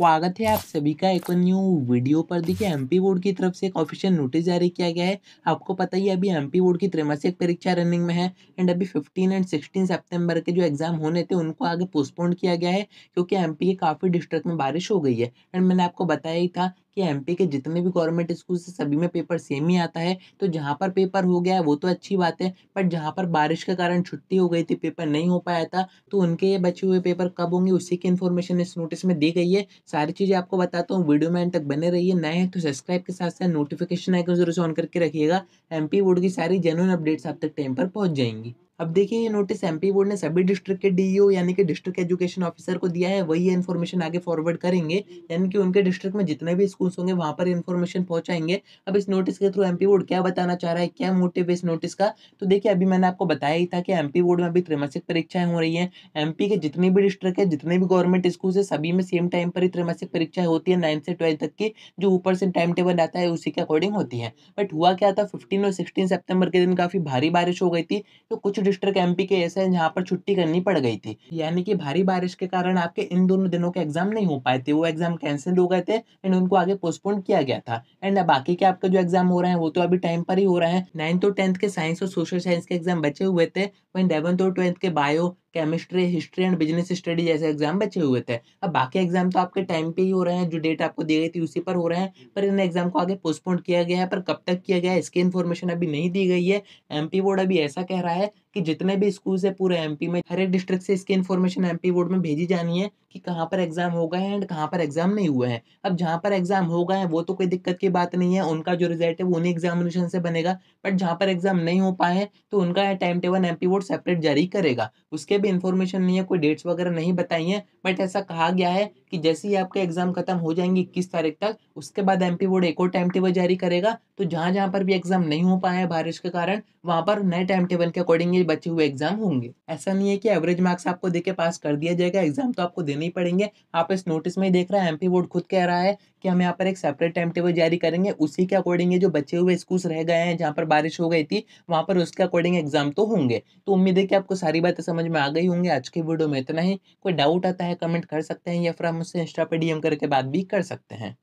स्वागत है आप सभी का एक न्यू वीडियो पर देखिए एमपी बोर्ड की तरफ से एक ऑफिशियल नोटिस जारी किया गया है आपको पता ही अभी एमपी बोर्ड की त्रैमासिक परीक्षा रनिंग में है एंड अभी 15 एंड 16 सितंबर के जो एग्जाम होने थे उनको आगे पोस्टपोन किया गया है क्योंकि एमपी के काफ़ी डिस्ट्रिक्ट में बारिश हो गई है एंड मैंने आपको बताया ही था कि एमपी के जितने भी गवर्नमेंट स्कूल से सभी में पेपर सेम ही आता है तो जहाँ पर पेपर हो गया है वो तो अच्छी बात है बट जहाँ पर बारिश के कारण छुट्टी हो गई थी पेपर नहीं हो पाया था तो उनके ये बचे हुए पेपर कब होंगे उसी की इन्फॉर्मेशन इस नोटिस में दी गई है सारी चीज़ें आपको बताता हूँ वीडियो में तक बने रहिए नए हैं तो सब्सक्राइब के साथ साथ नोटिफिकेशन आइकन जरूर से ऑन करके रखिएगा एम बोर्ड की सारी जेनुअन अपडेट्स आप तक टाइम पर पहुँच जाएंगी अब देखिए ये नोटिस एम बोर्ड ने सभी डिस्ट्रिक्ट के डी e यानी कि डिस्ट्रिक्ट एजुकेशन ऑफिसर को दिया है वही इन्फॉर्मेशन आगे फॉरवर्ड करेंगे यानी कि उनके डिस्ट्रिक्ट में जितने भी स्कूल्स होंगे वहाँ पर इन्फॉर्मेशन पहुँचाएंगे अब इस नोटिस के थ्रू एम बोर्ड क्या बताना चाह रहा है क्या मोटिव है इस नोटिस का तो देखिए अभी मैंने आपको बताया ही था कि एम बोर्ड में अभी त्रैमासिक परीक्षाएं हो रही हैं एम के जितने भी डिस्ट्रिक्ट है जितने भी गवर्नमेंट स्कूल है सभी में सेम टाइम पर ही त्रैमासिक परीक्षाएं होती है नाइन्थ से ट्वेल्थ तक की जो ऊपर से टाइम टेबल आता है उसी के अकॉर्डिंग होती है बट हुआ क्या था फिफ्टीन और सिक्सटीन सेप्टेम्बर के दिन काफ़ी भारी बारिश हो गई थी तो कुछ डिस्ट्रिक्ट एमपी के ऐसे हैं जहाँ पर छुट्टी करनी पड़ गई थी यानी कि भारी बारिश के कारण आपके इन दोनों दिनों के एग्जाम नहीं हो पाए थे वो एग्जाम कैंसिल हो गए थे एंड उनको आगे पोस्टपोन किया गया था एंड बाकी के आपके जो एग्जाम हो रहे हैं वो तो अभी टाइम पर ही हो रहे हैं नाइन्थ और टेंथ के साइंस और सोशल साइंस के एग्जाम बचे हुए थे वहीं इलेवंथ और ट्वेल्थ के bio chemistry history and business study जैसे एग्जाम बचे हुए थे अब बाकी एग्जाम तो आपके टाइम पे ही हो रहे हैं जो डेट आपको दी गई थी उसी पर हो रहे हैं पर इन एग्जाम को आगे पोस्टपोन किया गया है पर कब तक किया गया है इसकी इन्फॉर्मेशन अभी नहीं दी गई है एम बोर्ड अभी ऐसा कह रहा है कि जितने भी स्कूल्स है पूरे एम में हर एक डिस्ट्रिक्ट से इसकी इन्फॉर्मेशन एम बोर्ड में भेजी जानी है कि कहाँ पर एग्ज़ाम हो गए हैं एंड कहाँ पर एग्ज़ाम नहीं हुए हैं अब जहाँ पर एग्ज़ाम हो गए हैं वो तो कोई दिक्कत की बात नहीं है उनका जो रिजल्ट है वो उन्हीं एग्जामिनेशन से बनेगा बट जहाँ पर एग्ज़ाम नहीं हो पाए हैं तो उनका time table M board separate जारी करेगा उसके भी इन्फॉर्मेशन नहीं है कोई डेट्स वगैरह नहीं बताई हैं बट ऐसा कहा गया है कि जैसे ही आपके एग्ज़ाम ख़त्म हो जाएंगे इक्कीस तारीख तक उसके बाद एम बोर्ड एक और टाइम टेबल जारी करेगा तो जहाँ जहाँ पर भी एग्ज़ाम नहीं हो पाए हैं बारिश के कारण वहाँ पर नए टाइम टेबल के अकॉर्डिंग ये बचे हुए एग्जाम होंगे ऐसा नहीं है कि एवरेज मार्क्स आपको दे के पास कर दिया जाएगा एग्जाम तो आपको देने ही पड़ेंगे आप इस नोटिस में ही देख रहे हैं एमपी बोर्ड खुद कह रहा है कि हम यहाँ पर एक सेपरेट टाइम टेबल जारी करेंगे उसी के अकॉर्डिंग ये जो बचे हुए स्कूल्स रह गए हैं जहाँ पर बारिश हो गई थी वहाँ पर उसके अकॉर्डिंग एग्जाम तो होंगे तो उम्मीद है कि आपको सारी बातें समझ में आ गई होंगी आज के वीडियो में इतना ही कोई डाउट आता है कमेंट कर सकते हैं या फिर हम उससे इंस्टा पर डीएम करके बात भी कर सकते हैं